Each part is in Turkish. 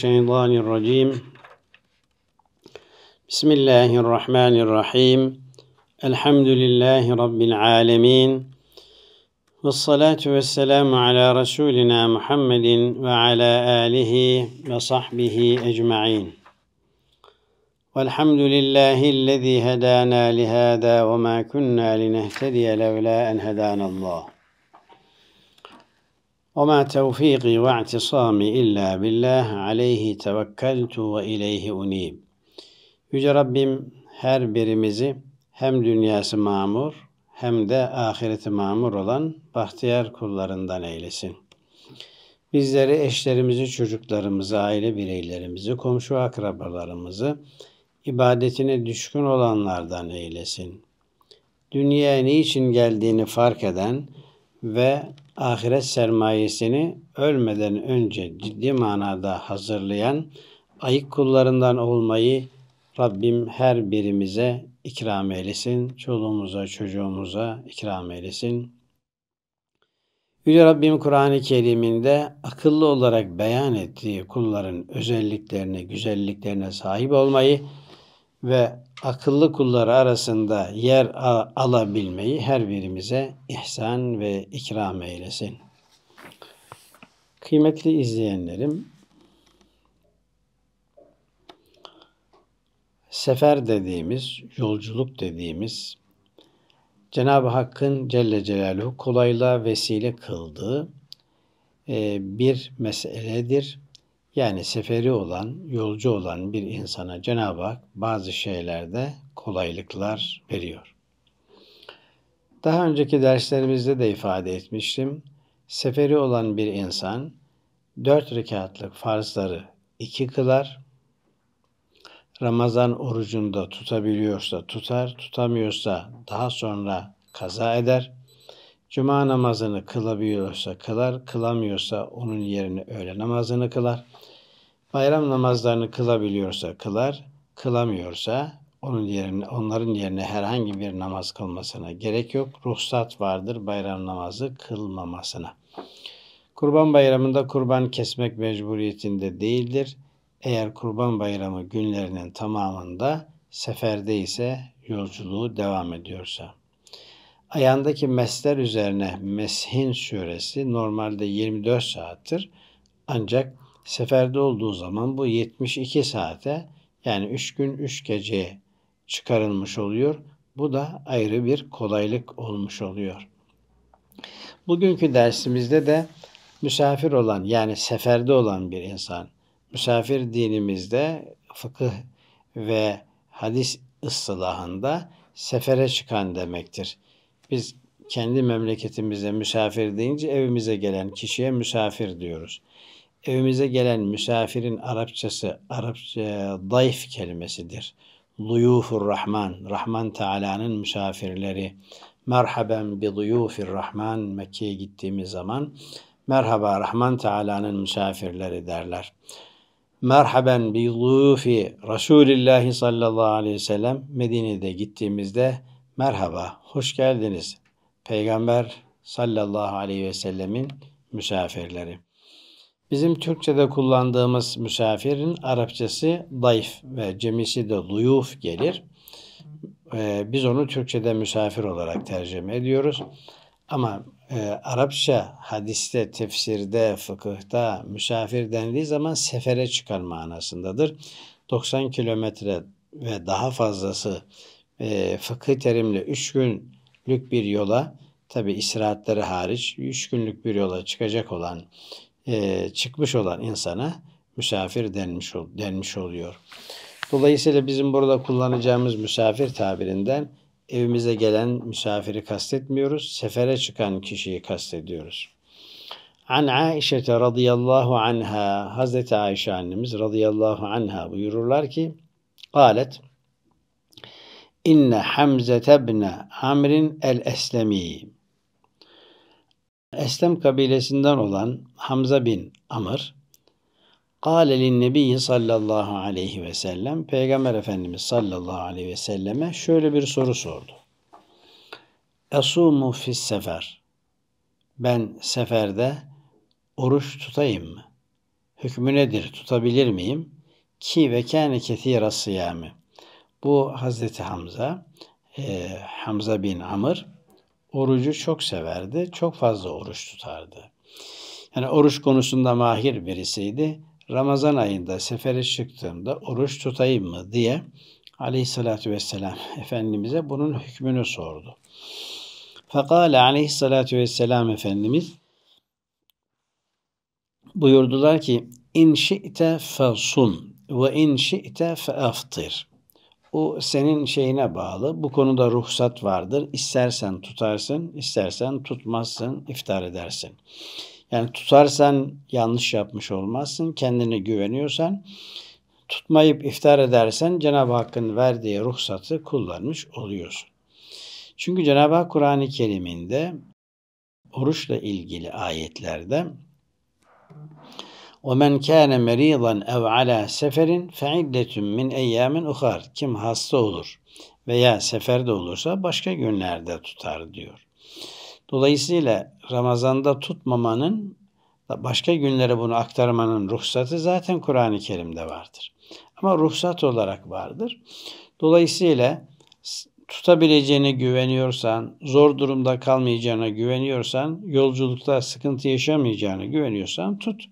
الشيطان الرجيم بسم الله الرحمن الرحيم الحمد لله رب العالمين والصلاة والسلام على رسولنا محمد وعلى آله وصحبه أجمعين والحمد لله الذي هدانا لهذا وما كنا لنهتدي لولا أن هدانا الله وما توفيقي واعتصامي إلا بالله عليه توكلت وإليه أنيب Yüce Rabbim her birimizi hem dünyası mamur hem de ahireti mamur olan bahtiyar kullarından eylesin. Bizleri, eşlerimizi, çocuklarımızı, aile bireylerimizi, komşu akrabalarımızı ibadetine düşkün olanlardan eylesin. Dünyaya niçin geldiğini fark eden ve ahiret sermayesini ölmeden önce ciddi manada hazırlayan ayık kullarından olmayı Rabbim her birimize ikram eylesin. Çoluğumuza, çocuğumuza ikram eylesin. Yüce Rabbim Kur'an-ı Kerim'inde akıllı olarak beyan ettiği kulların özelliklerine, güzelliklerine sahip olmayı, ve akıllı kulları arasında yer alabilmeyi her birimize ihsan ve ikram eylesin. Kıymetli izleyenlerim, sefer dediğimiz, yolculuk dediğimiz, Cenab-ı Hakk'ın Celle Celaluhu kolaylığa vesile kıldığı e, bir meseledir. Yani seferi olan, yolcu olan bir insana Cenab-ı Hak bazı şeylerde kolaylıklar veriyor. Daha önceki derslerimizde de ifade etmiştim. Seferi olan bir insan dört rekatlık farzları iki kılar. Ramazan orucunda tutabiliyorsa tutar, tutamıyorsa daha sonra kaza eder. Cuma namazını kılabiliyorsa kılar, kılamıyorsa onun yerine öğle namazını kılar.'' Bayram namazlarını kılabiliyorsa kılar, kılamıyorsa onun yerine, onların yerine herhangi bir namaz kılmasına gerek yok. Ruhsat vardır bayram namazı kılmamasına. Kurban bayramında kurban kesmek mecburiyetinde değildir. Eğer kurban bayramı günlerinin tamamında seferde ise yolculuğu devam ediyorsa. Ayağındaki mesler üzerine Meshin süresi normalde 24 saattir. Ancak seferde olduğu zaman bu 72 saate yani 3 gün 3 gece çıkarılmış oluyor. Bu da ayrı bir kolaylık olmuş oluyor. Bugünkü dersimizde de misafir olan yani seferde olan bir insan misafir dinimizde fıkıh ve hadis ıslahında sefere çıkan demektir. Biz kendi memleketimizde misafir deyince evimize gelen kişiye misafir diyoruz. Evimize gelen misafirin Arapçası, Arapça dayf kelimesidir. Duyufur Rahman, Rahman Teala'nın misafirleri. Merhaben bi duyufir Rahman, Mekke'ye gittiğimiz zaman merhaba Rahman Teala'nın misafirleri derler. Merhaben bi duyufi Resulillahi sallallahu aleyhi ve sellem Medine'de gittiğimizde merhaba, hoş geldiniz. Peygamber sallallahu aleyhi ve sellemin misafirleri. Bizim Türkçe'de kullandığımız misafirin Arapçası dayıf ve cemisi de luyuf gelir. Ee, biz onu Türkçe'de misafir olarak tercüme ediyoruz. Ama e, Arapça hadiste, tefsirde, fıkıhta misafir dendiği zaman sefere çıkan manasındadır. 90 kilometre ve daha fazlası e, fıkıh terimle 3 günlük bir yola tabi istirahatleri hariç 3 günlük bir yola çıkacak olan e, çıkmış olan insana misafir denmiş, denmiş oluyor. Dolayısıyla bizim burada kullanacağımız misafir tabirinden evimize gelen misafiri kastetmiyoruz. Sefere çıkan kişiyi kastediyoruz. An Aişe radıyallahu anha Hazreti Ayşe annemiz radıyallahu anha buyururlar ki قالت İnne Hamze tebne Amrin el Eslemi Eslem kabilesinden olan Hamza bin Amr, Kale linnebiyyi sallallahu aleyhi ve sellem, Peygamber Efendimiz sallallahu aleyhi ve selleme şöyle bir soru sordu. Esumu fis sefer. Ben seferde oruç tutayım mı? Hükmü nedir? Tutabilir miyim? Ki ve kâne kethîra sıyâmi. Bu Hazreti Hamza, e, Hamza bin Amr, orucu çok severdi, çok fazla oruç tutardı. Yani oruç konusunda mahir birisiydi. Ramazan ayında sefere çıktığımda oruç tutayım mı diye aleyhissalatü vesselam Efendimiz'e bunun hükmünü sordu. Fekale aleyhissalatü vesselam Efendimiz buyurdular ki in şi'te fesum ve in şi'te feaftir. O senin şeyine bağlı. Bu konuda ruhsat vardır. İstersen tutarsın, istersen tutmazsın, iftar edersin. Yani tutarsan yanlış yapmış olmazsın. Kendine güveniyorsan tutmayıp iftar edersen Cenab-ı Hakk'ın verdiği ruhsatı kullanmış oluyorsun. Çünkü Cenab-ı Hak Kur'an-ı Kerim'inde oruçla ilgili ayetlerde وَمَنْ كَانَ مَر۪يضًا اَوْ عَلَى سَفَرٍ فَعِدَّةٌ مِنْ اَيَّامٍ اُخَرٍ Kim hasta olur veya seferde olursa başka günlerde tutar diyor. Dolayısıyla Ramazan'da tutmamanın başka günlere bunu aktarmanın ruhsatı zaten Kur'an-ı Kerim'de vardır. Ama ruhsat olarak vardır. Dolayısıyla tutabileceğine güveniyorsan, zor durumda kalmayacağına güveniyorsan, yolculukta sıkıntı yaşamayacağına güveniyorsan tut.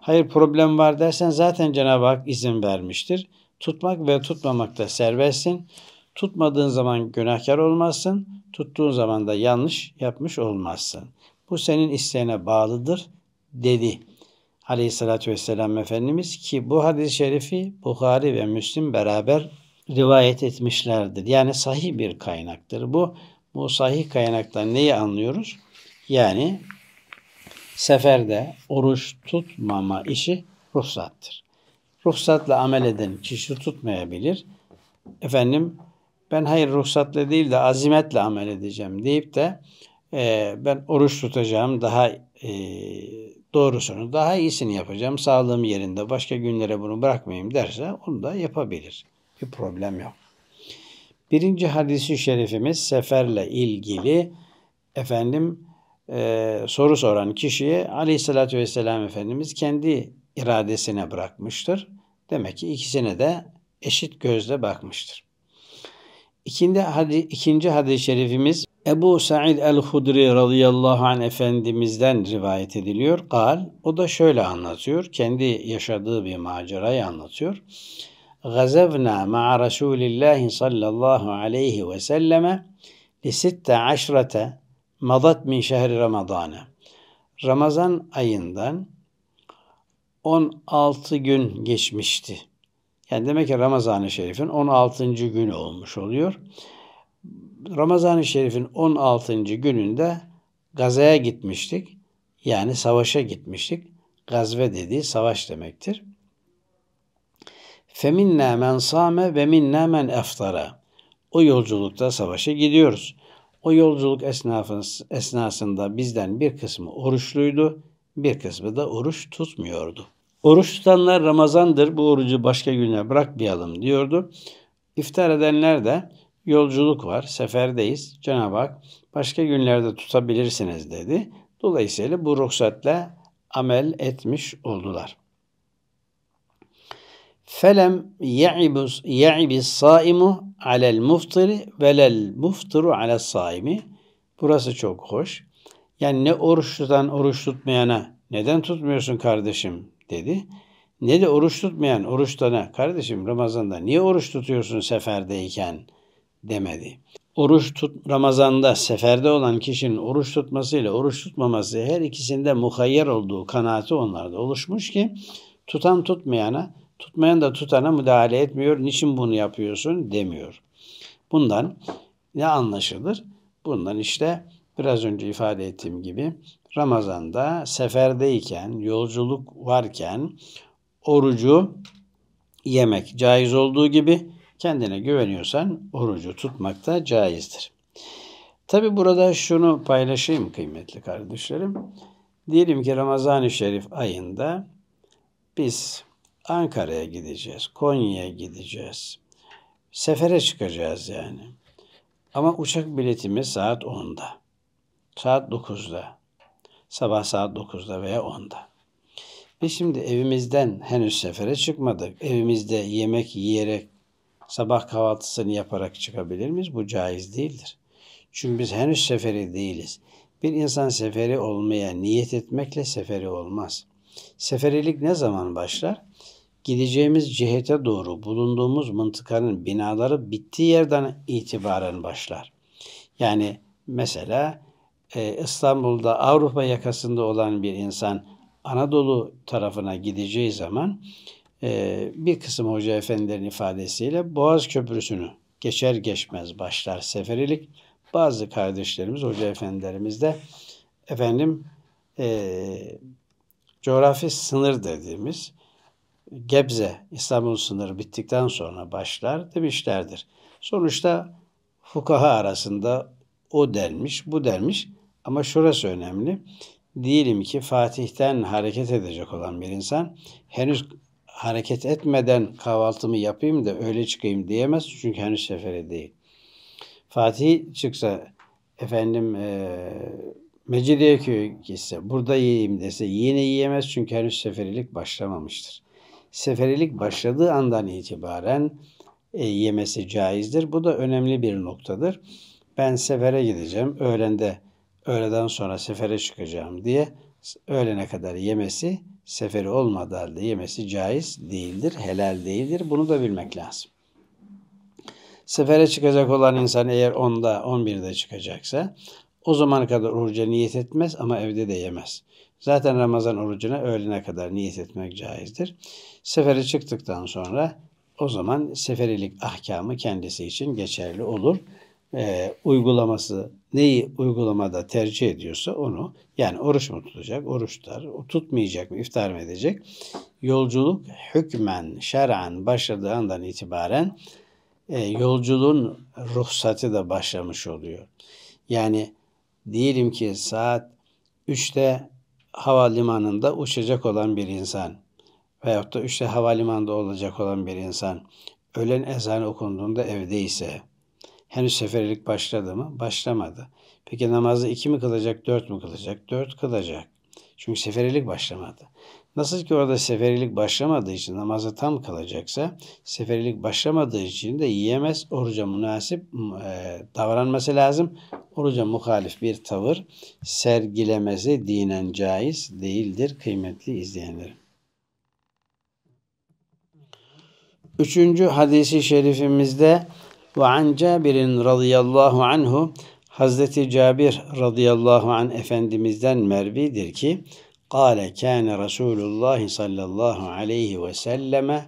Hayır problem var dersen zaten Cenab-ı Hak izin vermiştir. Tutmak ve tutmamakta da serbestsin. Tutmadığın zaman günahkar olmazsın. Tuttuğun zaman da yanlış yapmış olmazsın. Bu senin isteğine bağlıdır dedi aleyhissalatü vesselam Efendimiz ki bu hadis-i şerifi Bukhari ve Müslim beraber rivayet etmişlerdir. Yani sahih bir kaynaktır. Bu, bu sahih kaynaktan neyi anlıyoruz? Yani seferde oruç tutmama işi ruhsattır. Ruhsatla amel eden kişi tutmayabilir. Efendim ben hayır ruhsatla değil de azimetle amel edeceğim deyip de e, ben oruç tutacağım daha e, doğrusunu daha iyisini yapacağım sağlığım yerinde başka günlere bunu bırakmayayım derse onu da yapabilir. Bir problem yok. Birinci hadisi şerifimiz seferle ilgili efendim e, soru soran kişiyi aleyhissalatü vesselam Efendimiz kendi iradesine bırakmıştır. Demek ki ikisine de eşit gözle bakmıştır. İkinci, hadi, ikinci hadis-i şerifimiz Ebu Sa'id el-Hudri radıyallahu anh efendimizden rivayet ediliyor. Gal, o da şöyle anlatıyor. Kendi yaşadığı bir macerayı anlatıyor. Gazevna ma'a Resulillahi sallallahu aleyhi ve selleme li sitte aşrete madat min şehri Ramazan'ı. Ramazan ayından 16 gün geçmişti. Yani demek ki Ramazan-ı Şerif'in 16. günü olmuş oluyor. Ramazan-ı Şerif'in 16. gününde Gazze'ye gitmiştik. Yani savaşa gitmiştik. Gazve dediği savaş demektir. Feminna men same ve minna men eftara. O yolculukta savaşa gidiyoruz. O yolculuk esnasında bizden bir kısmı oruçluydu, bir kısmı da oruç tutmuyordu. Oruç tutanlar Ramazan'dır, bu orucu başka güne bırakmayalım diyordu. İftar edenler de yolculuk var, seferdeyiz. Cenab-ı Hak başka günlerde tutabilirsiniz dedi. Dolayısıyla bu ruhsatla amel etmiş oldular. Felem ya'ibus ya'ibi saimu alel muftiri velel mufturu alel saimi. Burası çok hoş. Yani ne oruç tutan oruç tutmayana neden tutmuyorsun kardeşim dedi. Ne de oruç tutmayan oruç tutana kardeşim Ramazan'da niye oruç tutuyorsun seferdeyken demedi. Oruç tut Ramazan'da seferde olan kişinin oruç tutmasıyla oruç tutmaması her ikisinde muhayyer olduğu kanaati onlarda oluşmuş ki tutan tutmayana Tutmayan da tutana müdahale etmiyor. Niçin bunu yapıyorsun demiyor. Bundan ne anlaşılır? Bundan işte biraz önce ifade ettiğim gibi Ramazan'da seferdeyken, yolculuk varken orucu yemek caiz olduğu gibi kendine güveniyorsan orucu tutmak da caizdir. Tabi burada şunu paylaşayım kıymetli kardeşlerim. Diyelim ki Ramazan-ı Şerif ayında biz Ankara'ya gideceğiz, Konya'ya gideceğiz. Sefere çıkacağız yani. Ama uçak biletimiz saat 10'da. Saat 9'da. Sabah saat 9'da veya 10'da. Biz şimdi evimizden henüz sefere çıkmadık. Evimizde yemek yiyerek, sabah kahvaltısını yaparak çıkabilir miyiz? Bu caiz değildir. Çünkü biz henüz seferi değiliz. Bir insan seferi olmaya niyet etmekle seferi olmaz. Seferilik ne zaman başlar? gideceğimiz cihete doğru bulunduğumuz mıntıkanın binaları bittiği yerden itibaren başlar. Yani mesela e, İstanbul'da Avrupa yakasında olan bir insan Anadolu tarafına gideceği zaman e, bir kısım hoca efendilerin ifadesiyle Boğaz Köprüsü'nü geçer geçmez başlar seferilik. Bazı kardeşlerimiz, hoca efendilerimiz de efendim e, coğrafi sınır dediğimiz Gebze, İstanbul sınırı bittikten sonra başlar demişlerdir. Sonuçta fukaha arasında o denmiş, bu denmiş ama şurası önemli. Diyelim ki Fatih'ten hareket edecek olan bir insan henüz hareket etmeden kahvaltımı yapayım da öyle çıkayım diyemez çünkü henüz sefere değil. Fatih çıksa efendim e, Mecidiyeköy'e gitse burada yiyeyim dese yine yiyemez çünkü henüz seferilik başlamamıştır seferilik başladığı andan itibaren e, yemesi caizdir. Bu da önemli bir noktadır. Ben sefere gideceğim, öğlende, öğleden sonra sefere çıkacağım diye öğlene kadar yemesi seferi olmadığı halde yemesi caiz değildir, helal değildir. Bunu da bilmek lazım. Sefere çıkacak olan insan eğer 10'da, 11'de çıkacaksa o zaman kadar oruca niyet etmez ama evde de yemez. Zaten Ramazan orucuna öğlene kadar niyet etmek caizdir. Sefere çıktıktan sonra o zaman seferilik ahkamı kendisi için geçerli olur. E, uygulaması neyi uygulamada tercih ediyorsa onu yani oruç mu tutacak, oruç tutar, tutmayacak mı, iftar mı edecek? Yolculuk hükmen, şer'an başladığı andan itibaren e, yolculuğun ruhsatı da başlamış oluyor. Yani diyelim ki saat 3'te havalimanında uçacak olan bir insan veyahut da işte havalimanında olacak olan bir insan ölen ezanı okunduğunda evdeyse henüz seferlik başladı mı? Başlamadı. Peki namazı iki mi kılacak, dört mü kılacak? Dört kılacak. Çünkü seferilik başlamadı. Nasıl ki orada seferilik başlamadığı için namazı tam kalacaksa seferilik başlamadığı için de yiyemez. Oruca münasip e, davranması lazım. Oruca muhalif bir tavır sergilemesi dinen caiz değildir kıymetli izleyenlerim. Üçüncü hadisi şerifimizde ve an Cabir'in radıyallahu anhu Hazreti Cabir radıyallahu an Efendimiz'den mervidir ki Kale kâne Resulullah sallallahu aleyhi ve selleme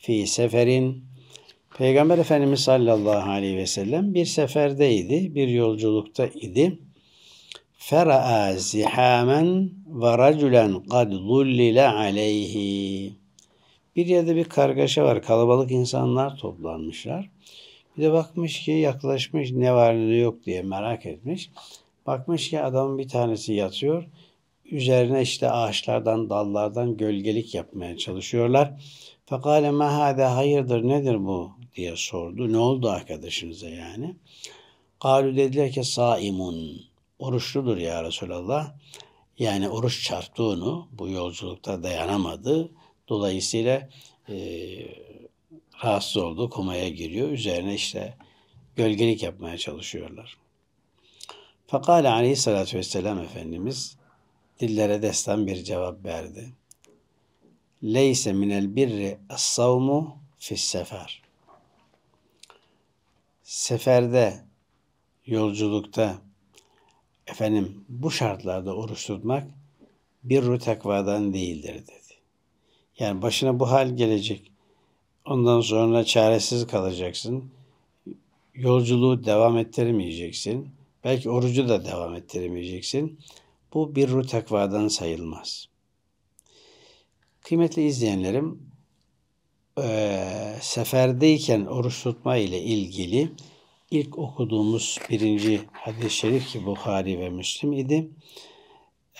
fi seferin Peygamber Efendimiz sallallahu aleyhi ve sellem bir seferdeydi, bir yolculukta idi. Fera'a zihamen ve raculen kad zullile aleyhi. Bir yerde bir kargaşa var. Kalabalık insanlar toplanmışlar. Bir de bakmış ki yaklaşmış ne var ne yok diye merak etmiş. Bakmış ki adamın bir tanesi yatıyor. Üzerine işte ağaçlardan, dallardan gölgelik yapmaya çalışıyorlar. Fekale mehade hayırdır nedir bu diye sordu. Ne oldu arkadaşınıza yani? Kalu dediler ki saimun. Oruçludur ya Resulallah. Yani oruç çarptığını Bu yolculukta dayanamadı. Dolayısıyla e, rahatsız oldu, komaya giriyor. Üzerine işte gölgelik yapmaya çalışıyorlar. Fakale aleyhissalatü vesselam Efendimiz dillere destan bir cevap verdi. Leyse minel birri as-savmu fis sefer. Seferde, yolculukta, efendim bu şartlarda oruç tutmak birru takvadan değildir dedi. Yani başına bu hal gelecek. Ondan sonra çaresiz kalacaksın. Yolculuğu devam ettiremeyeceksin. Belki orucu da devam ettiremeyeceksin. Bu bir ruh takvadan sayılmaz. Kıymetli izleyenlerim, e, seferdeyken oruç tutma ile ilgili ilk okuduğumuz birinci hadis-i şerif ki Bukhari ve Müslim idi.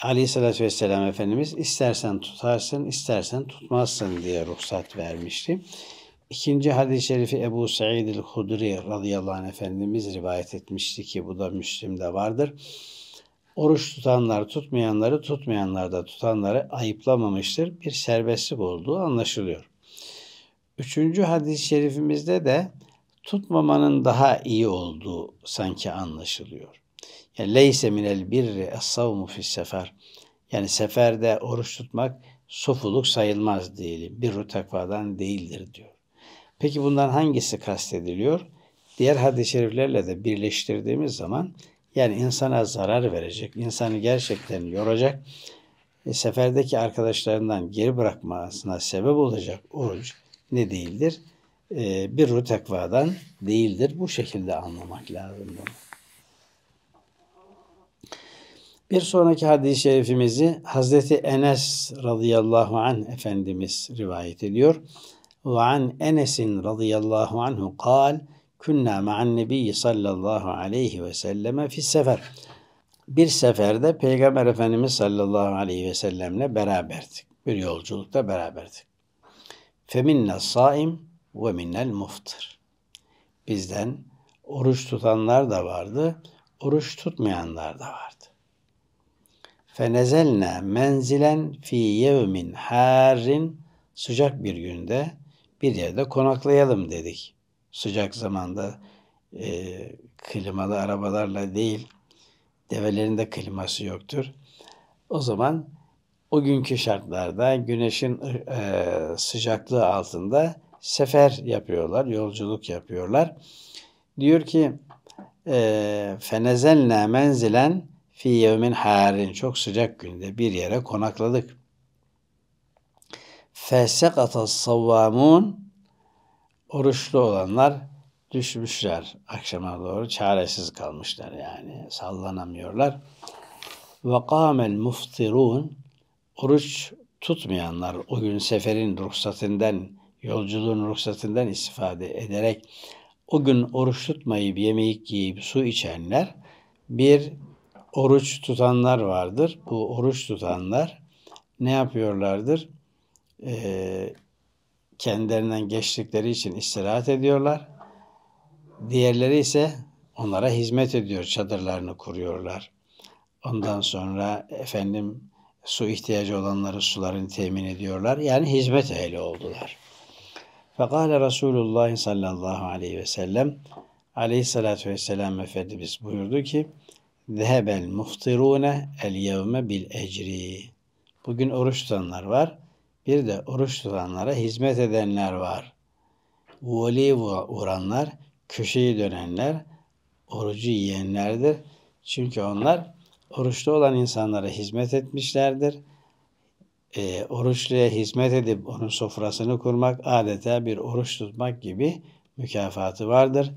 Aleyhisselatü Vesselam Efendimiz istersen tutarsın, istersen tutmazsın diye ruhsat vermişti. İkinci hadis-i şerifi Ebu Sa'id el-Hudri radıyallahu anh Efendimiz rivayet etmişti ki bu da Müslim'de vardır. Oruç tutanlar tutmayanları, tutmayanlar da tutanları ayıplamamıştır. Bir serbestlik olduğu anlaşılıyor. Üçüncü hadis-i şerifimizde de tutmamanın daha iyi olduğu sanki anlaşılıyor. E, leyse minel birri es-savmu fis sefer. Yani seferde oruç tutmak sofuluk sayılmaz diyelim. Birru takvadan değildir diyor. Peki bundan hangisi kastediliyor? Diğer hadis-i şeriflerle de birleştirdiğimiz zaman yani insana zarar verecek, insanı gerçekten yoracak, e, seferdeki arkadaşlarından geri bırakmasına sebep olacak oruç ne değildir? E, bir rutekvadan değildir. Bu şekilde anlamak lazım bunu. Bir sonraki hadis-i şerifimizi Hazreti Enes radıyallahu an Efendimiz rivayet ediyor. Ve an Enes'in radıyallahu anhu kal Künna ma'an nebiyyi sallallahu aleyhi ve selleme fis sefer. Bir seferde Peygamber Efendimiz sallallahu aleyhi ve sellemle beraberdik. Bir yolculukta beraberdik. Feminna saim ve minnel muftir. Bizden oruç tutanlar da vardı, oruç tutmayanlar da vardı. Fenezelne menzilen fi yevmin harrin sıcak bir günde bir yerde konaklayalım dedik. Sıcak zamanda e, klimalı arabalarla değil, develerin de kliması yoktur. O zaman o günkü şartlarda güneşin e, sıcaklığı altında sefer yapıyorlar, yolculuk yapıyorlar. Diyor ki e, fenezelne menzilen Fi yevmin harin. Çok sıcak günde bir yere konakladık. Fesekata savvamun. Oruçlu olanlar düşmüşler. Akşama doğru çaresiz kalmışlar yani. Sallanamıyorlar. Ve kâmel muftirun. Oruç tutmayanlar o gün seferin ruhsatinden, yolculuğun ruhsatinden istifade ederek o gün oruç tutmayıp yemek yiyip su içenler bir oruç tutanlar vardır. Bu oruç tutanlar ne yapıyorlardır? Ee, kendilerinden geçtikleri için istirahat ediyorlar. Diğerleri ise onlara hizmet ediyor. Çadırlarını kuruyorlar. Ondan sonra efendim su ihtiyacı olanları sularını temin ediyorlar. Yani hizmet ehli oldular. Fekale Resulullah sallallahu aleyhi ve sellem aleyhissalatü vesselam Efendimiz buyurdu ki Zehebel muftirune el yevme bil ecri. Bugün oruç tutanlar var. Bir de oruç tutanlara hizmet edenler var. Voli vuranlar, köşeyi dönenler, orucu yiyenlerdir. Çünkü onlar oruçlu olan insanlara hizmet etmişlerdir. E, oruçluya hizmet edip onun sofrasını kurmak adeta bir oruç tutmak gibi mükafatı vardır.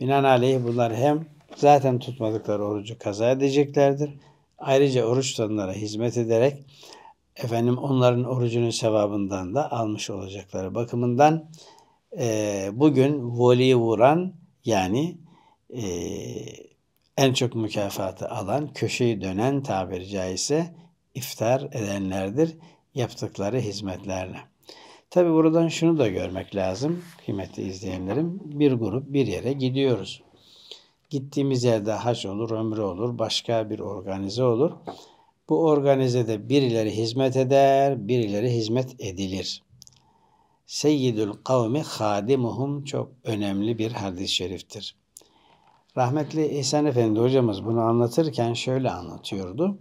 Binaenaleyh bunlar hem Zaten tutmadıkları orucu kaza edeceklerdir. Ayrıca oruç tutanlara hizmet ederek efendim onların orucunun sevabından da almış olacakları bakımından e, bugün voli vuran yani e, en çok mükafatı alan, köşeyi dönen tabiri caizse iftar edenlerdir yaptıkları hizmetlerle. Tabi buradan şunu da görmek lazım kıymetli izleyenlerim. Bir grup bir yere gidiyoruz. Gittiğimiz yerde hac olur, ömre olur, başka bir organize olur. Bu organizede birileri hizmet eder, birileri hizmet edilir. Seyyidül kavmi hadimuhum çok önemli bir hadis-i şeriftir. Rahmetli İhsan Efendi hocamız bunu anlatırken şöyle anlatıyordu.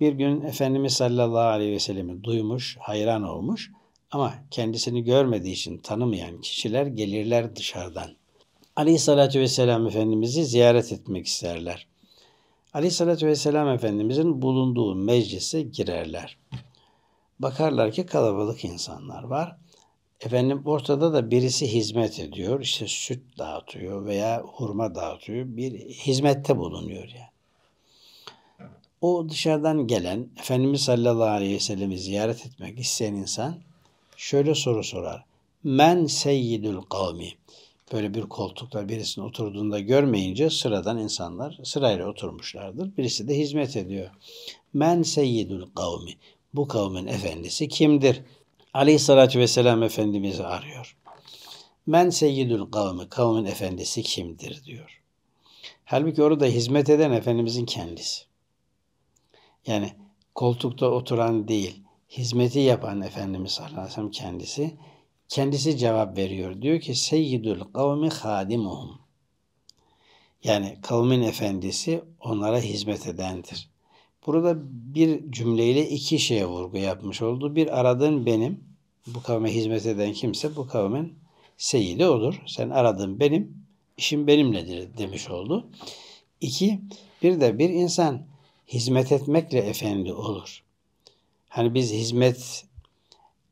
Bir gün Efendimiz sallallahu aleyhi ve sellemi duymuş, hayran olmuş ama kendisini görmediği için tanımayan kişiler gelirler dışarıdan. Aleyhissalatü Vesselam Efendimiz'i ziyaret etmek isterler. Aleyhissalatü Vesselam Efendimiz'in bulunduğu meclise girerler. Bakarlar ki kalabalık insanlar var. Efendim ortada da birisi hizmet ediyor. İşte süt dağıtıyor veya hurma dağıtıyor. Bir hizmette bulunuyor yani. O dışarıdan gelen Efendimiz sallallahu aleyhi ve sellem'i ziyaret etmek isteyen insan şöyle soru sorar. Men seyyidül kavmi böyle bir koltukta birisinin oturduğunda görmeyince sıradan insanlar sırayla oturmuşlardır. Birisi de hizmet ediyor. Men seyyidul kavmi. Bu kavmin efendisi kimdir? Aleyhissalatü vesselam Efendimiz'i arıyor. Men seyyidül kavmi, kavmin efendisi kimdir diyor. Halbuki orada hizmet eden Efendimizin kendisi. Yani koltukta oturan değil, hizmeti yapan Efendimiz sallallahu aleyhi ve sellem kendisi Kendisi cevap veriyor. Diyor ki seyyidül kavmi hadimuhum. Yani kavmin efendisi onlara hizmet edendir. Burada bir cümleyle iki şeye vurgu yapmış oldu. Bir aradın benim, bu kavme hizmet eden kimse bu kavmin seyidi olur. Sen aradın benim, işim benimledir demiş oldu. İki, bir de bir insan hizmet etmekle efendi olur. Hani biz hizmet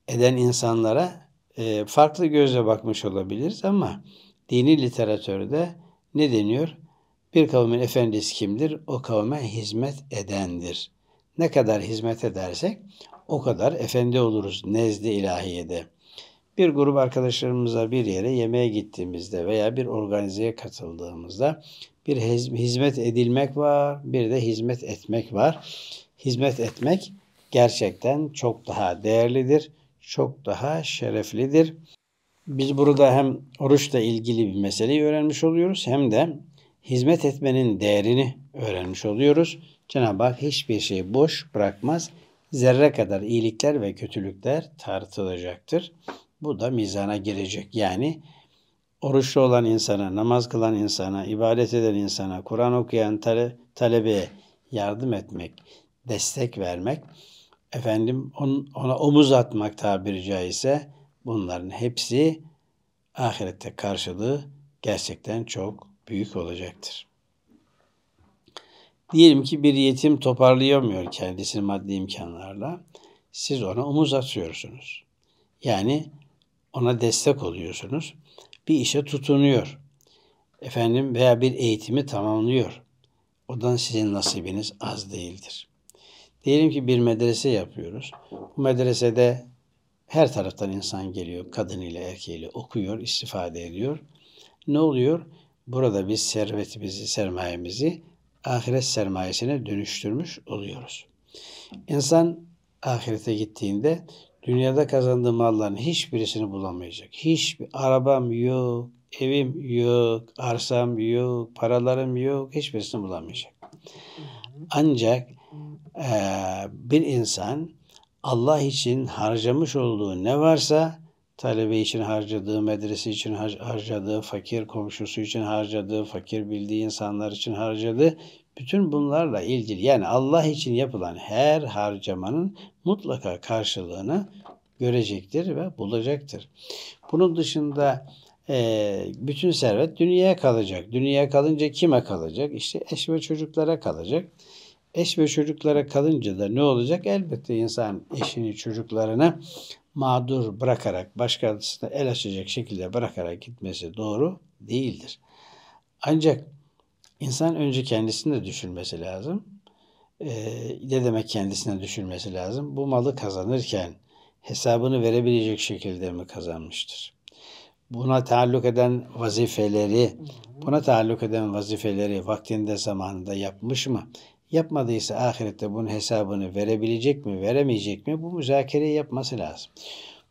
eden insanlara ee, farklı gözle bakmış olabiliriz ama dini literatörde ne deniyor? Bir kavmin efendisi kimdir? O kavme hizmet edendir. Ne kadar hizmet edersek o kadar efendi oluruz nezd-i ilahiyede. Bir grup arkadaşlarımızla bir yere yemeğe gittiğimizde veya bir organizeye katıldığımızda bir hizmet edilmek var, bir de hizmet etmek var. Hizmet etmek gerçekten çok daha değerlidir çok daha şereflidir. Biz burada hem oruçla ilgili bir meseleyi öğrenmiş oluyoruz hem de hizmet etmenin değerini öğrenmiş oluyoruz. Cenab-ı Hak hiçbir şeyi boş bırakmaz. Zerre kadar iyilikler ve kötülükler tartılacaktır. Bu da mizana girecek. Yani oruçlu olan insana, namaz kılan insana, ibadet eden insana, Kur'an okuyan tale, talebeye yardım etmek, destek vermek efendim on, ona omuz atmak tabiri caizse bunların hepsi ahirette karşılığı gerçekten çok büyük olacaktır. Diyelim ki bir yetim toparlayamıyor kendisini maddi imkanlarla. Siz ona omuz atıyorsunuz. Yani ona destek oluyorsunuz. Bir işe tutunuyor. Efendim veya bir eğitimi tamamlıyor. Odan sizin nasibiniz az değildir. Diyelim ki bir medrese yapıyoruz. Bu medresede her taraftan insan geliyor. kadın ile erkeği ile okuyor, istifade ediyor. Ne oluyor? Burada biz servetimizi, sermayemizi ahiret sermayesine dönüştürmüş oluyoruz. İnsan ahirete gittiğinde dünyada kazandığı malların hiçbirisini bulamayacak. Hiçbir arabam yok, evim yok, arsam yok, paralarım yok, hiçbirisini bulamayacak. Ancak ee, bir insan Allah için harcamış olduğu ne varsa talebe için harcadığı, medresi için harcadığı, fakir komşusu için harcadığı, fakir bildiği insanlar için harcadığı bütün bunlarla ilgili yani Allah için yapılan her harcamanın mutlaka karşılığını görecektir ve bulacaktır. Bunun dışında e, bütün servet dünyaya kalacak. Dünyaya kalınca kime kalacak? İşte eş ve çocuklara kalacak. Eş ve çocuklara kalınca da ne olacak? Elbette insan eşini, çocuklarına mağdur bırakarak, başkasına el açacak şekilde bırakarak gitmesi doğru değildir. Ancak insan önce kendisini de düşünmesi lazım. Ee, ne demek kendisine düşünmesi lazım? Bu malı kazanırken hesabını verebilecek şekilde mi kazanmıştır? Buna taalluk eden vazifeleri, buna taalluk eden vazifeleri vaktinde zamanında yapmış mı? Yapmadıysa ahirette bunun hesabını verebilecek mi, veremeyecek mi? Bu müzakereyi yapması lazım.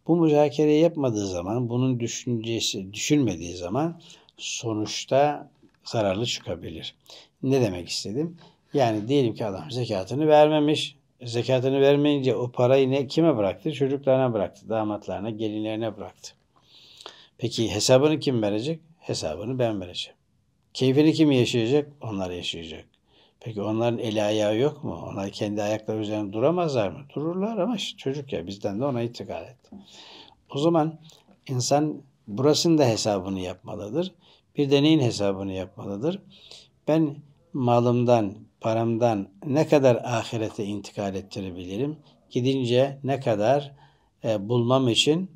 Bu müzakereyi yapmadığı zaman, bunun düşüncesi düşünmediği zaman sonuçta zararlı çıkabilir. Ne demek istedim? Yani diyelim ki adam zekatını vermemiş. Zekatını vermeyince o parayı ne kime bıraktı? Çocuklarına bıraktı, damatlarına, gelinlerine bıraktı. Peki hesabını kim verecek? Hesabını ben vereceğim. Keyfini kim yaşayacak? Onlar yaşayacak. Peki onların eli ayağı yok mu? Onlar kendi ayakları üzerine duramazlar mı? Dururlar ama işte çocuk ya bizden de ona itikad et. O zaman insan burasının da hesabını yapmalıdır. Bir de neyin hesabını yapmalıdır? Ben malımdan, paramdan ne kadar ahirete intikal ettirebilirim? Gidince ne kadar e, bulmam için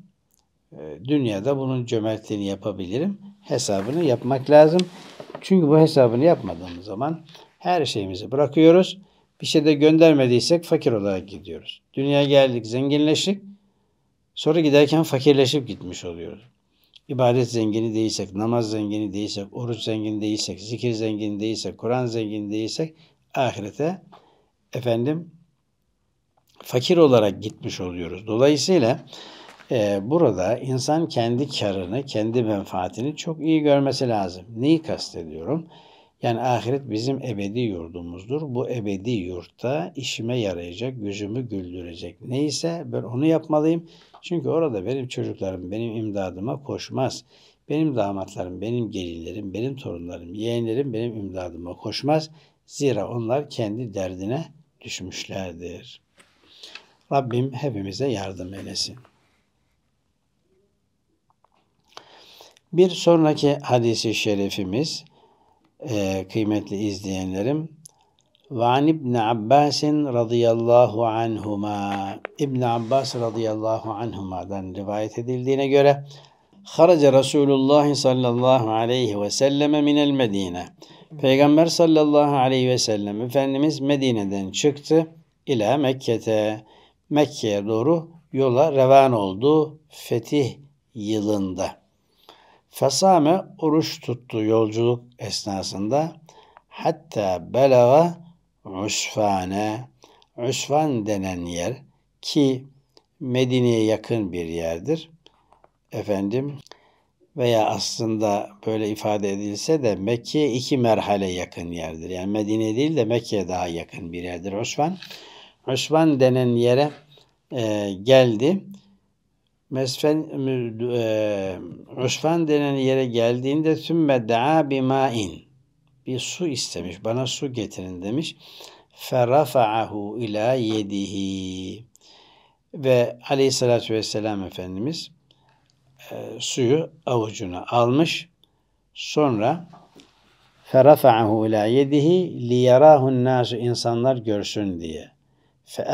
e, dünyada bunun cömertliğini yapabilirim? Hesabını yapmak lazım. Çünkü bu hesabını yapmadığımız zaman her şeyimizi bırakıyoruz. Bir şey de göndermediysek fakir olarak gidiyoruz. Dünya geldik zenginleştik. Sonra giderken fakirleşip gitmiş oluyoruz. İbadet zengini değilsek, namaz zengini değilsek, oruç zengini değilsek, zikir zengini değilsek, Kur'an zengini değilsek ahirete efendim fakir olarak gitmiş oluyoruz. Dolayısıyla e, burada insan kendi karını, kendi menfaatini çok iyi görmesi lazım. Neyi kastediyorum? ediyorum? Yani ahiret bizim ebedi yurdumuzdur. Bu ebedi yurtta işime yarayacak, gözümü güldürecek. Neyse ben onu yapmalıyım. Çünkü orada benim çocuklarım benim imdadıma koşmaz. Benim damatlarım, benim gelinlerim, benim torunlarım, yeğenlerim benim imdadıma koşmaz. Zira onlar kendi derdine düşmüşlerdir. Rabbim hepimize yardım eylesin. Bir sonraki hadisi şerifimiz e, kıymetli izleyenlerim. Van İbn Abbas radıyallahu anhuma İbn Abbas radıyallahu anhuma'dan rivayet edildiğine göre Haraca Resulullah sallallahu aleyhi ve selleme minel Medine. Peygamber sallallahu aleyhi ve sellem Efendimiz Medine'den çıktı ile Mekke'te. Mekke'ye doğru yola revan oldu fetih yılında. Fasame oruç tuttu yolculuk esnasında hatta belaga Usfane. Usfan denen yer ki Medine'ye yakın bir yerdir. Efendim veya aslında böyle ifade edilse de Mekke iki merhale yakın yerdir. Yani Medine değil de Mekke'ye daha yakın bir yerdir Osman. Osman denen yere e, geldi mesfen e, e denen yere geldiğinde sümme da'a bima'in bir su istemiş. Bana su getirin demiş. Ferafa'ahu ila yedihi ve aleyhissalatü vesselam Efendimiz e, suyu avucuna almış. Sonra ferafa'ahu ila yedihi liyarahu nasu insanlar görsün diye. Fe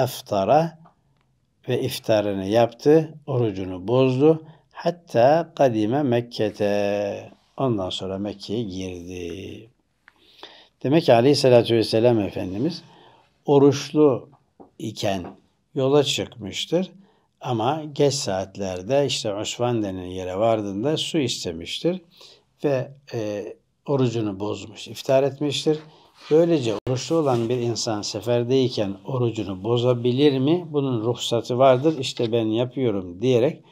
ve iftarını yaptı, orucunu bozdu. Hatta kadime Mekke'te. Ondan sonra Mekke'ye girdi. Demek ki aleyhissalatü vesselam Efendimiz oruçlu iken yola çıkmıştır. Ama geç saatlerde işte Osman denen yere vardığında su istemiştir ve e, orucunu bozmuş, iftar etmiştir. Böylece oruçlu olan bir insan seferdeyken orucunu bozabilir mi? Bunun ruhsatı vardır. İşte ben yapıyorum diyerek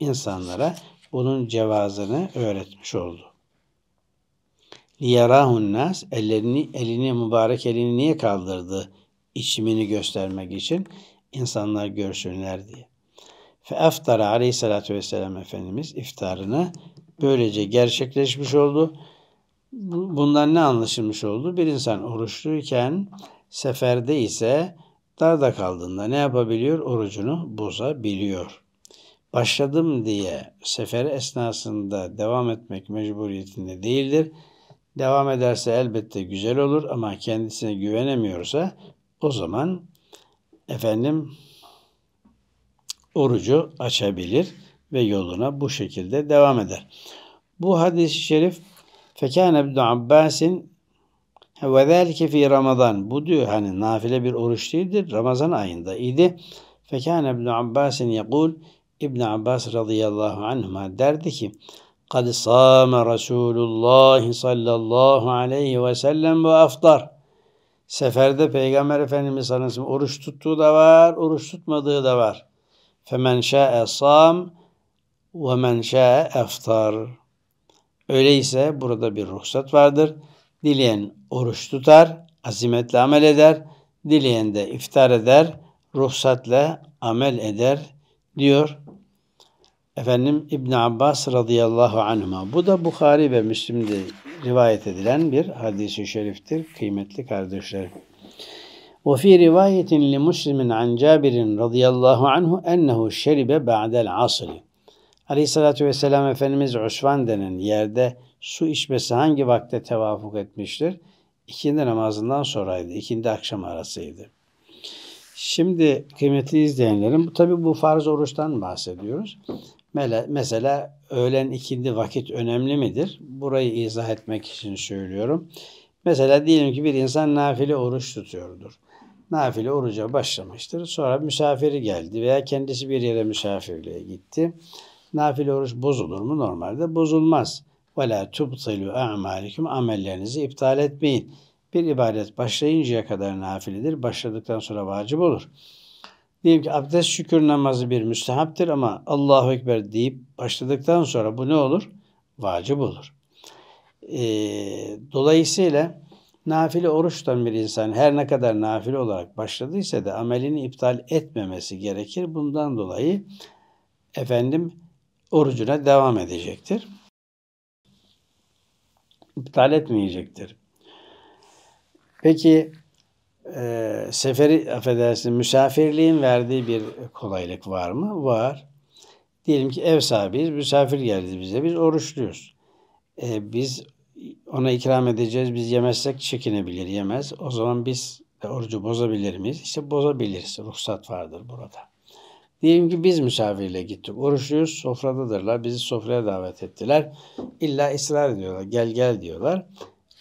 insanlara bunun cevazını öğretmiş oldu. Liyerahun nas ellerini elini mübarek elini niye kaldırdı? İçimini göstermek için insanlar görsünler diye. Fe eftara aleyhissalatü vesselam Efendimiz iftarını böylece gerçekleşmiş oldu Bundan ne anlaşılmış oldu? Bir insan oruçluyken seferde ise darda kaldığında ne yapabiliyor? Orucunu bozabiliyor. Başladım diye sefer esnasında devam etmek mecburiyetinde değildir. Devam ederse elbette güzel olur ama kendisine güvenemiyorsa o zaman efendim orucu açabilir ve yoluna bu şekilde devam eder. Bu hadis-i şerif Fekâne ibn-i Abbas'in ve zâlike fî Ramazan. Bu diyor hani nafile bir oruç değildir. Ramazan ayında idi. Fekâne ibn-i Abbas'in yekûl İbn Abbas radıyallahu anhuma derdi ki قَدْ صَامَ رَسُولُ Sallallahu Aleyhi اللّٰهُ عَلَيْهِ وَسَلَّمْ وَاَفْطَرْ Seferde Peygamber Efendimiz sallallahu aleyhi ve oruç tuttuğu da var, oruç tutmadığı da var. فَمَنْ شَاءَ صَامْ وَمَنْ شَاءَ اَفْطَرْ Öyleyse burada bir ruhsat vardır. Dileyen oruç tutar, azimetle amel eder. Dileyen de iftar eder, ruhsatla amel eder diyor efendim İbn Abbas radıyallahu anhuma. Bu da Bukhari ve Müslim'de rivayet edilen bir hadisi şeriftir kıymetli kardeşlerim. وفي رواية لمسلم عن جابر رضي الله anhu, أنه شرب بعد العصر Aleyhissalatü vesselam Efendimiz Osman denen yerde su içmesi hangi vakte tevafuk etmiştir? İkindi namazından sonraydı. İkindi akşam arasıydı. Şimdi kıymetli izleyenlerim, bu tabi bu farz oruçtan bahsediyoruz. Mesela öğlen ikindi vakit önemli midir? Burayı izah etmek için söylüyorum. Mesela diyelim ki bir insan nafile oruç tutuyordur. Nafile oruca başlamıştır. Sonra misafiri geldi veya kendisi bir yere misafirliğe gitti. Nafile oruç bozulur mu? Normalde bozulmaz. Ve la tubtilu a'malikum amellerinizi iptal etmeyin. Bir ibadet başlayıncaya kadar nafiledir. Başladıktan sonra vacip olur. Diyelim ki abdest şükür namazı bir müstehaptır ama Allahu Ekber deyip başladıktan sonra bu ne olur? Vacip olur. Ee, dolayısıyla nafile oruçtan bir insan her ne kadar nafile olarak başladıysa da amelini iptal etmemesi gerekir. Bundan dolayı efendim orucuna devam edecektir. İptal etmeyecektir. Peki e, seferi, affedersin, misafirliğin verdiği bir kolaylık var mı? Var. Diyelim ki ev sahibiyiz, misafir geldi bize, biz oruçluyuz. E, biz ona ikram edeceğiz, biz yemezsek çekinebilir, yemez. O zaman biz orucu bozabilir miyiz? İşte bozabiliriz, ruhsat vardır burada. Diyelim ki biz misafirle gittik. Oruçluyuz, sofradadırlar. Bizi sofraya davet ettiler. İlla ısrar ediyorlar. Gel gel diyorlar.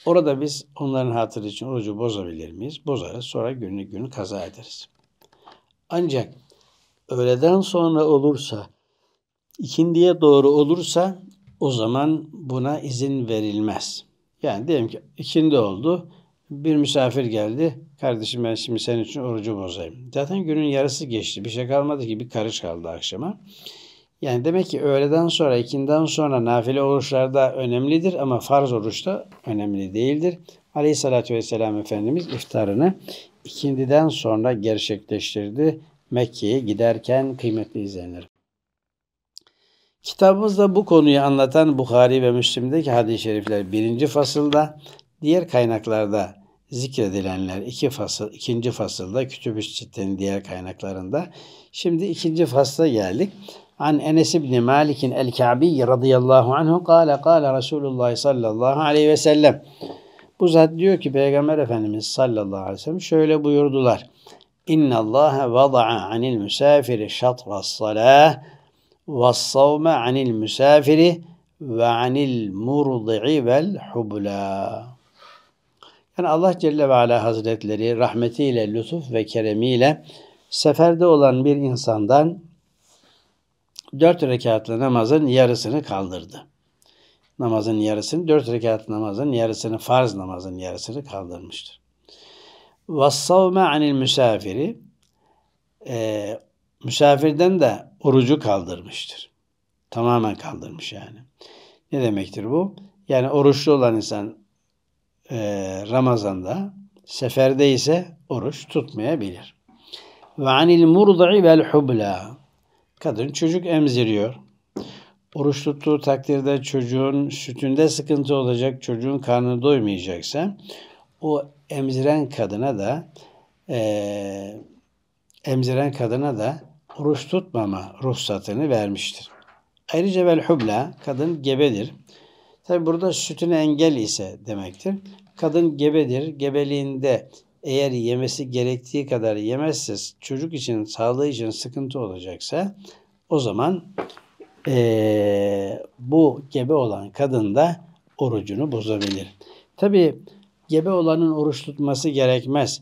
Orada biz onların hatırı için orucu bozabilir miyiz? Bozarız. Sonra günü günü kaza ederiz. Ancak öğleden sonra olursa, ikindiye doğru olursa o zaman buna izin verilmez. Yani diyelim ki ikindi oldu. Bir misafir geldi. Kardeşim ben şimdi senin için orucu bozayım. Zaten günün yarısı geçti. Bir şey kalmadı ki bir karış kaldı akşama. Yani demek ki öğleden sonra, ikinden sonra nafile oruçlarda önemlidir ama farz oruçta önemli değildir. Aleyhissalatü vesselam Efendimiz iftarını ikindiden sonra gerçekleştirdi. Mekke'ye giderken kıymetli izlenir. Kitabımızda bu konuyu anlatan Bukhari ve Müslim'deki hadis-i şerifler birinci fasılda, diğer kaynaklarda zikredilenler iki fasıl, ikinci fasılda Kütüb-ü Sitte'nin diğer kaynaklarında. Şimdi ikinci fasla geldik. An Enes bin Malik'in El-Ka'bi radıyallahu anhu kâle kâle Resulullah sallallahu aleyhi ve sellem. Bu zat diyor ki Peygamber Efendimiz sallallahu aleyhi ve sellem şöyle buyurdular. İnna Allah vada'a anil misafiri şatra salah ve savme anil misafiri ve anil murdi'i vel hubla. Yani Allah Celle ve Ala Hazretleri rahmetiyle, lütuf ve keremiyle seferde olan bir insandan dört rekatlı namazın yarısını kaldırdı. Namazın yarısını, dört rekat namazın yarısını, farz namazın yarısını kaldırmıştır. Vassavme anil misafiri e, misafirden de orucu kaldırmıştır. Tamamen kaldırmış yani. Ne demektir bu? Yani oruçlu olan insan e, Ramazan'da, seferde ise oruç tutmayabilir. Ve anil murda'i vel hubla. Kadın çocuk emziriyor. Oruç tuttuğu takdirde çocuğun sütünde sıkıntı olacak, çocuğun karnı doymayacaksa o emziren kadına da e, emziren kadına da oruç tutmama ruhsatını vermiştir. Ayrıca vel hubla kadın gebedir. Tabi burada sütüne engel ise demektir. Kadın gebedir. Gebeliğinde eğer yemesi gerektiği kadar yemezse çocuk için, sağlığı için sıkıntı olacaksa o zaman ee, bu gebe olan kadın da orucunu bozabilir. Tabi gebe olanın oruç tutması gerekmez.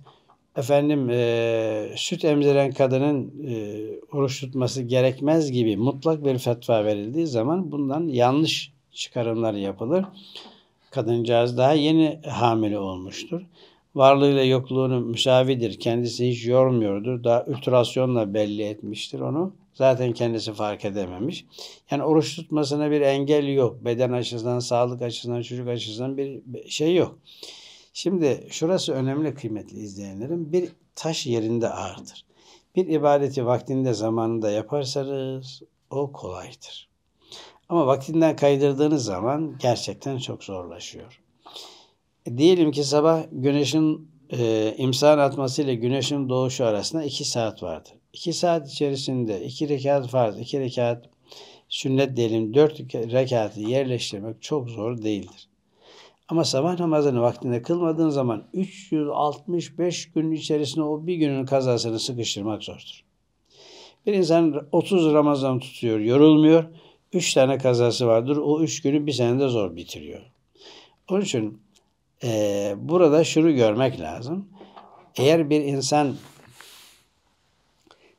Efendim e, süt emziren kadının e, oruç tutması gerekmez gibi mutlak bir fetva verildiği zaman bundan yanlış çıkarımlar yapılır. Kadıncağız daha yeni hamile olmuştur. Varlığıyla yokluğunu müsavidir. Kendisi hiç yormuyordur. Daha ültürasyonla belli etmiştir onu. Zaten kendisi fark edememiş. Yani oruç tutmasına bir engel yok. Beden açısından, sağlık açısından, çocuk açısından bir şey yok. Şimdi şurası önemli kıymetli izleyenlerim. Bir taş yerinde ağırdır. Bir ibadeti vaktinde zamanında yaparsanız o kolaydır. Ama vaktinden kaydırdığınız zaman gerçekten çok zorlaşıyor. E, diyelim ki sabah güneşin e, imsan atması ile güneşin doğuşu arasında iki saat vardır. İki saat içerisinde iki rekat farz, iki rekat sünnet diyelim dört rekatı yerleştirmek çok zor değildir. Ama sabah namazını vaktinde kılmadığın zaman 365 gün içerisinde o bir günün kazasını sıkıştırmak zordur. Bir insan 30 Ramazan tutuyor, yorulmuyor üç tane kazası vardır. O üç günü bir senede zor bitiriyor. Onun için e, burada şunu görmek lazım. Eğer bir insan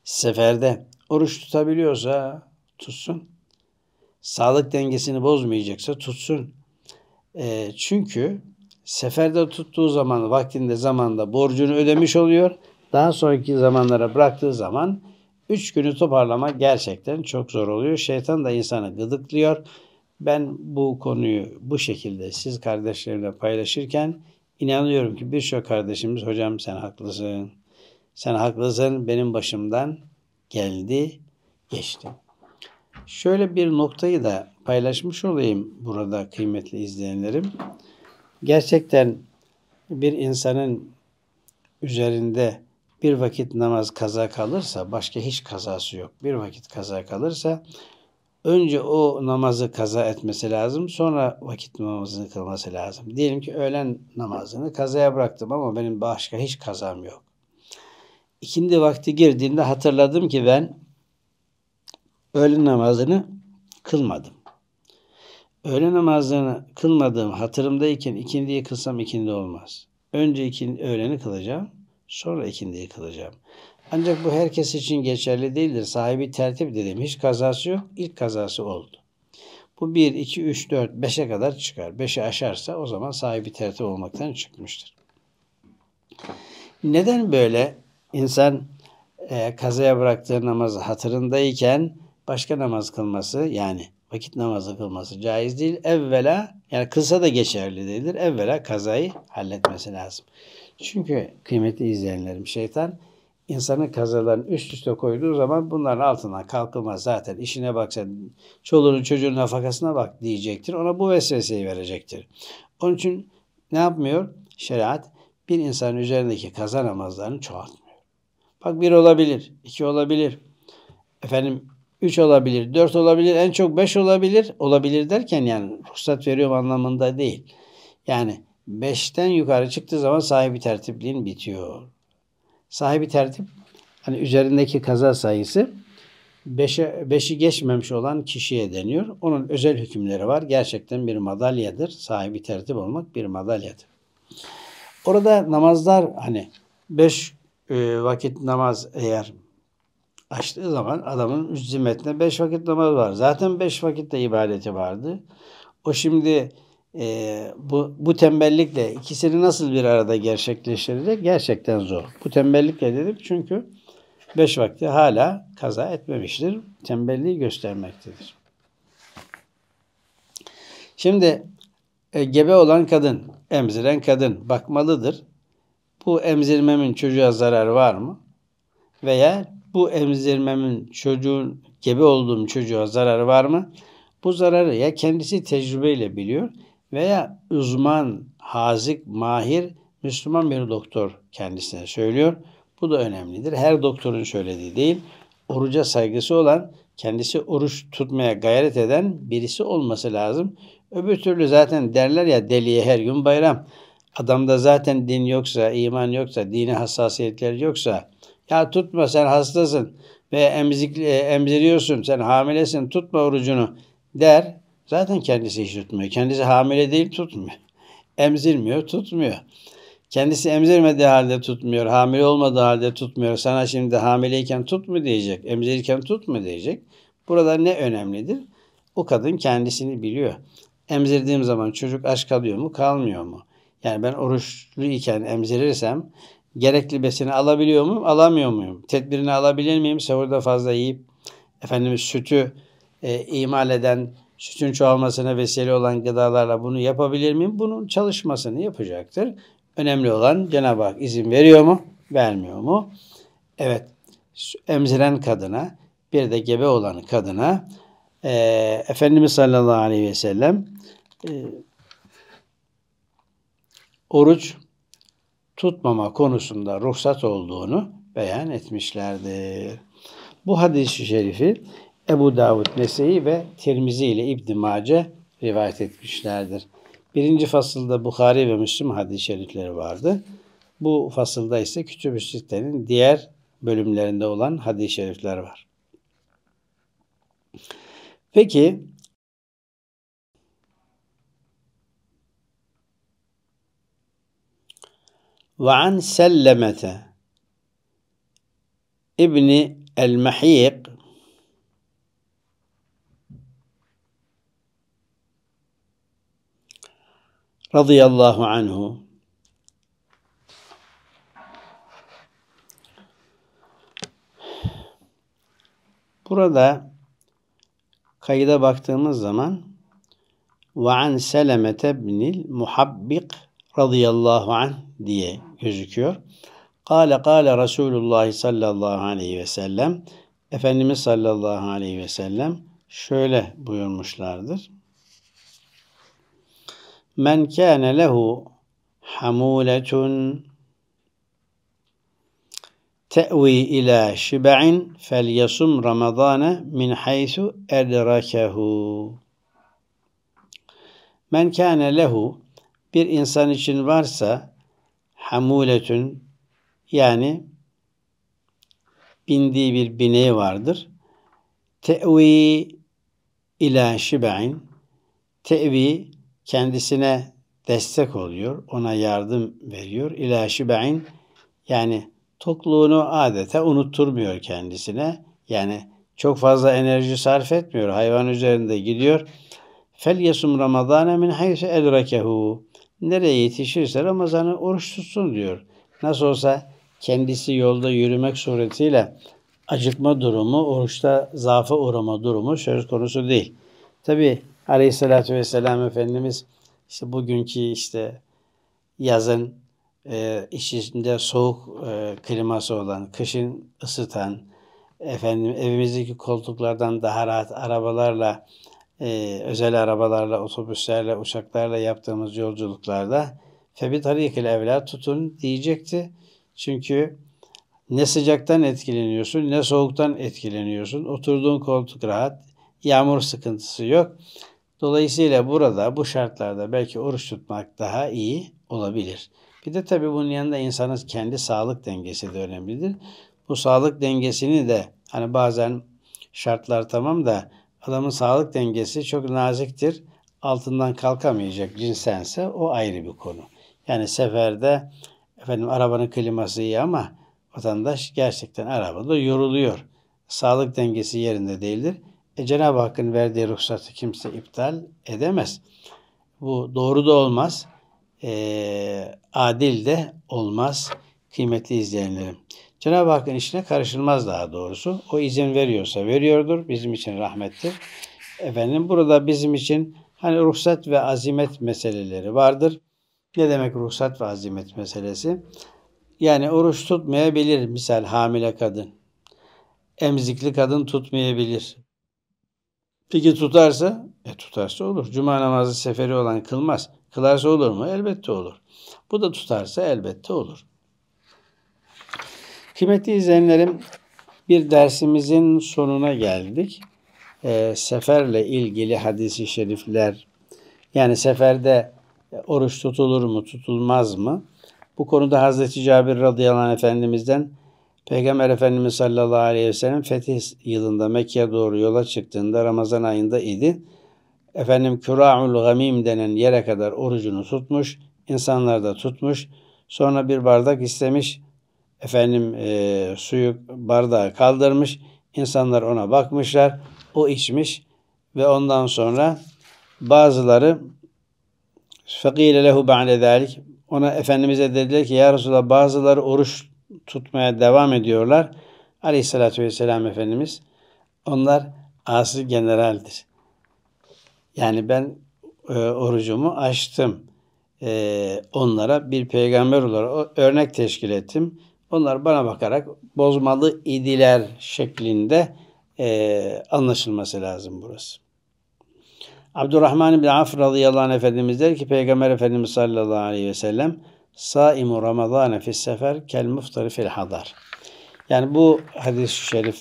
seferde oruç tutabiliyorsa tutsun. Sağlık dengesini bozmayacaksa tutsun. E, çünkü seferde tuttuğu zaman vaktinde zamanda borcunu ödemiş oluyor. Daha sonraki zamanlara bıraktığı zaman Üç günü toparlama gerçekten çok zor oluyor. Şeytan da insanı gıdıklıyor. Ben bu konuyu bu şekilde siz kardeşlerimle paylaşırken inanıyorum ki birçok kardeşimiz hocam sen haklısın. Sen haklısın benim başımdan geldi geçti. Şöyle bir noktayı da paylaşmış olayım burada kıymetli izleyenlerim. Gerçekten bir insanın üzerinde bir vakit namaz kaza kalırsa başka hiç kazası yok. Bir vakit kaza kalırsa önce o namazı kaza etmesi lazım. Sonra vakit namazını kılması lazım. Diyelim ki öğlen namazını kazaya bıraktım ama benim başka hiç kazam yok. İkindi vakti girdiğinde hatırladım ki ben öğlen namazını kılmadım. Öğle namazını kılmadığım hatırımdayken ikindiyi kılsam ikindi olmaz. Önce ikindi, öğleni kılacağım. Sonra ikindiyi kılacağım. Ancak bu herkes için geçerli değildir. Sahibi tertip dedim. Hiç kazası yok. İlk kazası oldu. Bu 1, 2, 3, 4, 5'e kadar çıkar. 5'i aşarsa o zaman sahibi tertip olmaktan çıkmıştır. Neden böyle insan e, kazaya bıraktığı namazı hatırındayken başka namaz kılması yani vakit namazı kılması caiz değil. Evvela yani kılsa da geçerli değildir. Evvela kazayı halletmesi lazım. Çünkü kıymetli izleyenlerim şeytan insanın kazalarını üst üste koyduğu zaman bunların altından kalkılmaz zaten. İşine bak sen, çoluğunun çocuğun nafakasına bak diyecektir. Ona bu vesveseyi verecektir. Onun için ne yapmıyor? Şeriat bir insanın üzerindeki kaza namazlarını çoğaltmıyor. Bak bir olabilir, iki olabilir, efendim üç olabilir, dört olabilir, en çok beş olabilir. Olabilir derken yani ruhsat veriyorum anlamında değil. Yani 5'ten yukarı çıktığı zaman sahibi tertipliğin bitiyor. Sahibi tertip hani üzerindeki kaza sayısı 5'e beşi geçmemiş olan kişiye deniyor. Onun özel hükümleri var. Gerçekten bir madalyadır. Sahibi tertip olmak bir madalyadır. Orada namazlar hani 5 e, vakit namaz eğer açtığı zaman adamın zimmetine beş vakit namaz var. Zaten beş vakitte ibadeti vardı. O şimdi e, bu, bu tembellikle ikisini nasıl bir arada gerçekleştirecek gerçekten zor. Bu tembellikle dedim çünkü beş vakti hala kaza etmemiştir. Tembelliği göstermektedir. Şimdi e, gebe olan kadın, emziren kadın bakmalıdır. Bu emzirmemin çocuğa zararı var mı? Veya bu emzirmemin çocuğun gebe olduğum çocuğa zararı var mı? Bu zararı ya kendisi tecrübeyle biliyor veya uzman, hazik, mahir Müslüman bir doktor kendisine söylüyor. Bu da önemlidir. Her doktorun söylediği değil, oruca saygısı olan, kendisi oruç tutmaya gayret eden birisi olması lazım. Öbür türlü zaten derler ya deliye her gün bayram. Adamda zaten din yoksa, iman yoksa, dini hassasiyetleri yoksa ya tutma sen hastasın ve emzik, e, emziriyorsun, sen hamilesin tutma orucunu der. Zaten kendisi hiç tutmuyor. Kendisi hamile değil tutmuyor. Emzirmiyor tutmuyor. Kendisi emzirmediği halde tutmuyor. Hamile olmadığı halde tutmuyor. Sana şimdi hamileyken tut mu diyecek. Emzirirken tut mu diyecek. Burada ne önemlidir? O kadın kendisini biliyor. Emzirdiğim zaman çocuk aç kalıyor mu kalmıyor mu? Yani ben oruçlu iken emzirirsem gerekli besini alabiliyor muyum alamıyor muyum? Tedbirini alabilir miyim? Sahurda fazla yiyip efendim sütü e, imal eden sütün çoğalmasına vesile olan gıdalarla bunu yapabilir miyim? Bunun çalışmasını yapacaktır. Önemli olan Cenab-ı Hak izin veriyor mu, vermiyor mu? Evet, emziren kadına, bir de gebe olan kadına e, Efendimiz sallallahu aleyhi ve sellem e, oruç tutmama konusunda ruhsat olduğunu beyan etmişlerdir. Bu hadis-i şerifi Ebu Davud Nese'yi ve Tirmizi ile İbn-i Mace rivayet etmişlerdir. Birinci fasılda Bukhari ve Müslim hadis-i şerifleri vardı. Bu fasılda ise Kütüb-ü Sitte'nin diğer bölümlerinde olan hadis-i şerifler var. Peki ve an Sellemete İbni el-Mahiyik radıyallahu anhu Burada kayıda baktığımız zaman ve an selemete binil muhabbik radıyallahu an diye gözüküyor. Kale kale Resulullah sallallahu aleyhi ve sellem Efendimiz sallallahu aleyhi ve sellem şöyle buyurmuşlardır men kâne lehu hamûletun te'vi ila şiba'in felyasum ramadana min haysu edrakehu. Men kâne lehu bir insan için varsa hamuletün yani bindiği bir bineği vardır. Te'vi ila şiba'in te'vi kendisine destek oluyor, ona yardım veriyor. İlâ şübe'in yani tokluğunu adeta unutturmuyor kendisine. Yani çok fazla enerji sarf etmiyor. Hayvan üzerinde gidiyor. Fel yasum Ramazana min hayse edrakehu. Nereye yetişirse Ramazan'ı oruç tutsun diyor. Nasıl olsa kendisi yolda yürümek suretiyle acıkma durumu, oruçta zaafa uğrama durumu söz konusu değil. Tabi Aleyhisselatü Vesselam Efendimiz işte bugünkü işte yazın e, içinde soğuk e, kliması olan, kışın ısıtan, efendim evimizdeki koltuklardan daha rahat arabalarla, e, özel arabalarla, otobüslerle, uçaklarla yaptığımız yolculuklarda febit harikil evla tutun diyecekti. Çünkü ne sıcaktan etkileniyorsun ne soğuktan etkileniyorsun. Oturduğun koltuk rahat, yağmur sıkıntısı yok. Dolayısıyla burada bu şartlarda belki oruç tutmak daha iyi olabilir. Bir de tabii bunun yanında insanın kendi sağlık dengesi de önemlidir. Bu sağlık dengesini de hani bazen şartlar tamam da adamın sağlık dengesi çok naziktir. Altından kalkamayacak cinsense o ayrı bir konu. Yani seferde efendim arabanın kliması iyi ama vatandaş gerçekten arabada yoruluyor. Sağlık dengesi yerinde değildir e, Cenab-ı Hakk'ın verdiği ruhsatı kimse iptal edemez. Bu doğru da olmaz, e, adil de olmaz kıymetli izleyenlerim. Cenab-ı Hakk'ın işine karışılmaz daha doğrusu. O izin veriyorsa veriyordur. Bizim için rahmettir. Efendim burada bizim için hani ruhsat ve azimet meseleleri vardır. Ne demek ruhsat ve azimet meselesi? Yani oruç tutmayabilir misal hamile kadın. Emzikli kadın tutmayabilir. Peki tutarsa? E tutarsa olur. Cuma namazı seferi olan kılmaz. Kılarsa olur mu? Elbette olur. Bu da tutarsa elbette olur. Kıymetli izleyenlerim bir dersimizin sonuna geldik. E, seferle ilgili hadisi şerifler yani seferde oruç tutulur mu tutulmaz mı? Bu konuda Hazreti Cabir radıyallahu anh efendimizden Peygamber Efendimiz sallallahu aleyhi ve sellem fetih yılında Mekke'ye doğru yola çıktığında Ramazan ayında idi. Efendim Kuraul Gamim denen yere kadar orucunu tutmuş, insanlar da tutmuş. Sonra bir bardak istemiş, efendim e, suyu bardağı kaldırmış, İnsanlar ona bakmışlar, o içmiş ve ondan sonra bazıları فَقِيلَ lehu بَعْدَ ذَٰلِكِ Ona Efendimiz'e dediler ki Ya Resulallah bazıları oruç tutmaya devam ediyorlar. Aleyhissalatü vesselam Efendimiz onlar asi generaldir. Yani ben e, orucumu açtım. E, onlara bir peygamber olarak örnek teşkil ettim. Onlar bana bakarak bozmalı idiler şeklinde e, anlaşılması lazım burası. Abdurrahman bin Af radıyallahu anh Efendimiz der ki Peygamber Efendimiz sallallahu aleyhi ve sellem Saimu Ramazane fis sefer kel muftari fil hadar. Yani bu hadis-i şerif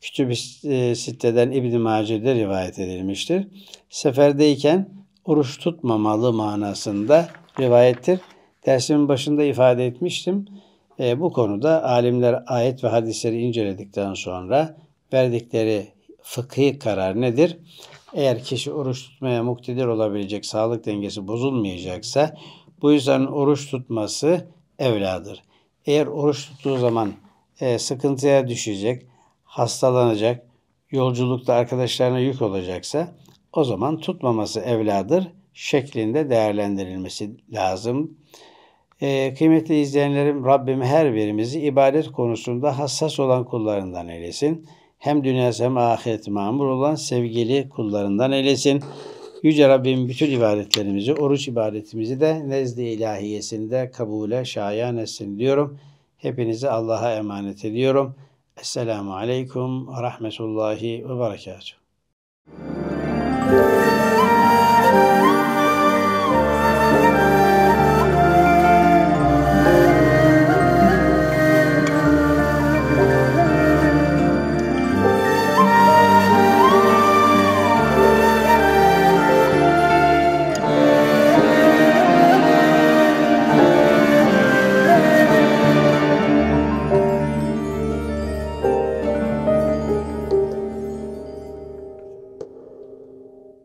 Kütüb-i e, Sitte'den İbn-i Mace'de rivayet edilmiştir. Seferdeyken oruç tutmamalı manasında rivayettir. Dersimin başında ifade etmiştim. E, bu konuda alimler ayet ve hadisleri inceledikten sonra verdikleri fıkhi karar nedir? Eğer kişi oruç tutmaya muktedir olabilecek, sağlık dengesi bozulmayacaksa bu yüzden oruç tutması evladır. Eğer oruç tuttuğu zaman e, sıkıntıya düşecek, hastalanacak, yolculukta arkadaşlarına yük olacaksa o zaman tutmaması evladır şeklinde değerlendirilmesi lazım. E, kıymetli izleyenlerim Rabbim her birimizi ibadet konusunda hassas olan kullarından eylesin. Hem dünyası hem ahiret mamur olan sevgili kullarından eylesin. Yüce Rabbim bütün ibadetlerimizi, oruç ibadetimizi de nezd-i ilahiyesinde kabule şayan etsin diyorum. Hepinizi Allah'a emanet ediyorum. Esselamu Aleyküm ve Rahmetullahi ve Berekatuhu.